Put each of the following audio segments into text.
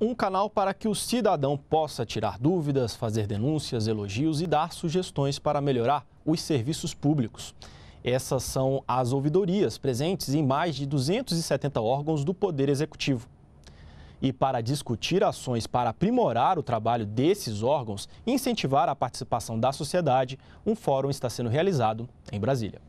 um canal para que o cidadão possa tirar dúvidas, fazer denúncias, elogios e dar sugestões para melhorar os serviços públicos. Essas são as ouvidorias presentes em mais de 270 órgãos do Poder Executivo. E para discutir ações para aprimorar o trabalho desses órgãos e incentivar a participação da sociedade, um fórum está sendo realizado em Brasília.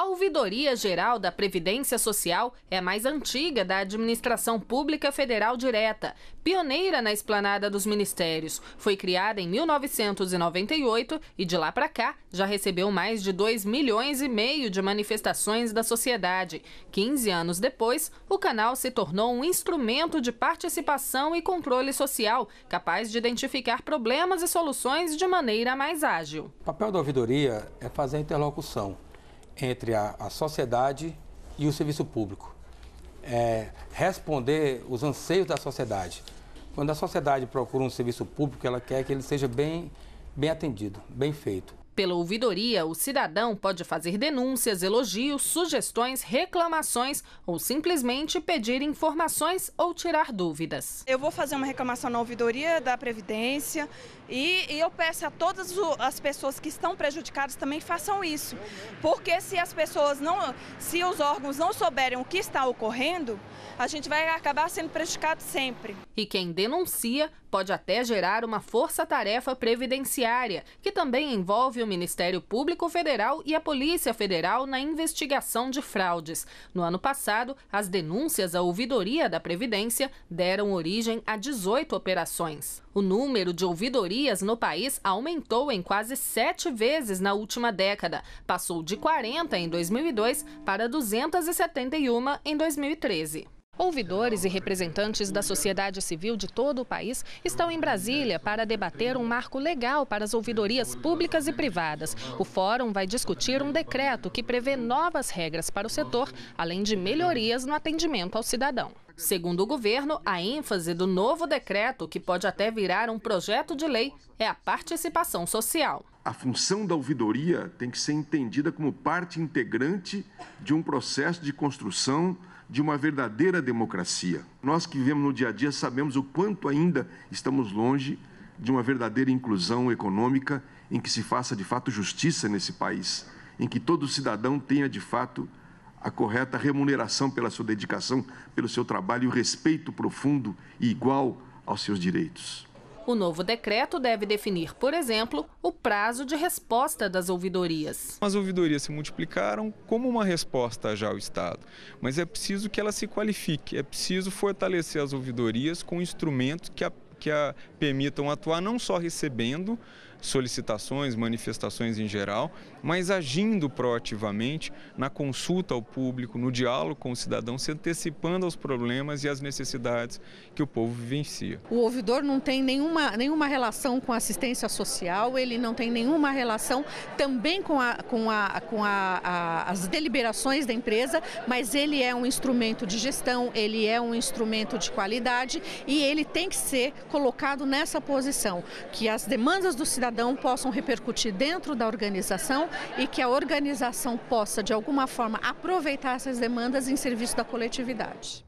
A Ouvidoria Geral da Previdência Social é a mais antiga da Administração Pública Federal Direta, pioneira na esplanada dos ministérios. Foi criada em 1998 e de lá para cá já recebeu mais de 2 milhões e meio de manifestações da sociedade. 15 anos depois, o canal se tornou um instrumento de participação e controle social, capaz de identificar problemas e soluções de maneira mais ágil. O papel da ouvidoria é fazer a interlocução entre a, a sociedade e o serviço público. É, responder os anseios da sociedade. Quando a sociedade procura um serviço público, ela quer que ele seja bem, bem atendido, bem feito. Pela ouvidoria, o cidadão pode fazer denúncias, elogios, sugestões, reclamações ou simplesmente pedir informações ou tirar dúvidas. Eu vou fazer uma reclamação na ouvidoria da Previdência e, e eu peço a todas as pessoas que estão prejudicadas também façam isso. Porque se as pessoas não, se os órgãos não souberem o que está ocorrendo, a gente vai acabar sendo prejudicado sempre. E quem denuncia pode até gerar uma força-tarefa previdenciária, que também envolve envolve o Ministério Público Federal e a Polícia Federal na investigação de fraudes. No ano passado, as denúncias à ouvidoria da Previdência deram origem a 18 operações. O número de ouvidorias no país aumentou em quase sete vezes na última década. Passou de 40 em 2002 para 271 em 2013. Ouvidores e representantes da sociedade civil de todo o país estão em Brasília para debater um marco legal para as ouvidorias públicas e privadas. O fórum vai discutir um decreto que prevê novas regras para o setor, além de melhorias no atendimento ao cidadão. Segundo o governo, a ênfase do novo decreto, que pode até virar um projeto de lei, é a participação social. A função da ouvidoria tem que ser entendida como parte integrante de um processo de construção de uma verdadeira democracia. Nós que vivemos no dia a dia sabemos o quanto ainda estamos longe de uma verdadeira inclusão econômica em que se faça de fato justiça nesse país, em que todo cidadão tenha de fato a correta remuneração pela sua dedicação, pelo seu trabalho e o respeito profundo e igual aos seus direitos. O novo decreto deve definir, por exemplo, o prazo de resposta das ouvidorias. As ouvidorias se multiplicaram como uma resposta já ao Estado, mas é preciso que ela se qualifique, é preciso fortalecer as ouvidorias com instrumentos que a que a permitam atuar não só recebendo, solicitações, manifestações em geral, mas agindo proativamente na consulta ao público, no diálogo com o cidadão, se antecipando aos problemas e às necessidades que o povo vivencia. O ouvidor não tem nenhuma, nenhuma relação com assistência social, ele não tem nenhuma relação também com, a, com, a, com a, a, as deliberações da empresa, mas ele é um instrumento de gestão, ele é um instrumento de qualidade e ele tem que ser colocado nessa posição, que as demandas do cidadão cidadão possam repercutir dentro da organização e que a organização possa, de alguma forma, aproveitar essas demandas em serviço da coletividade.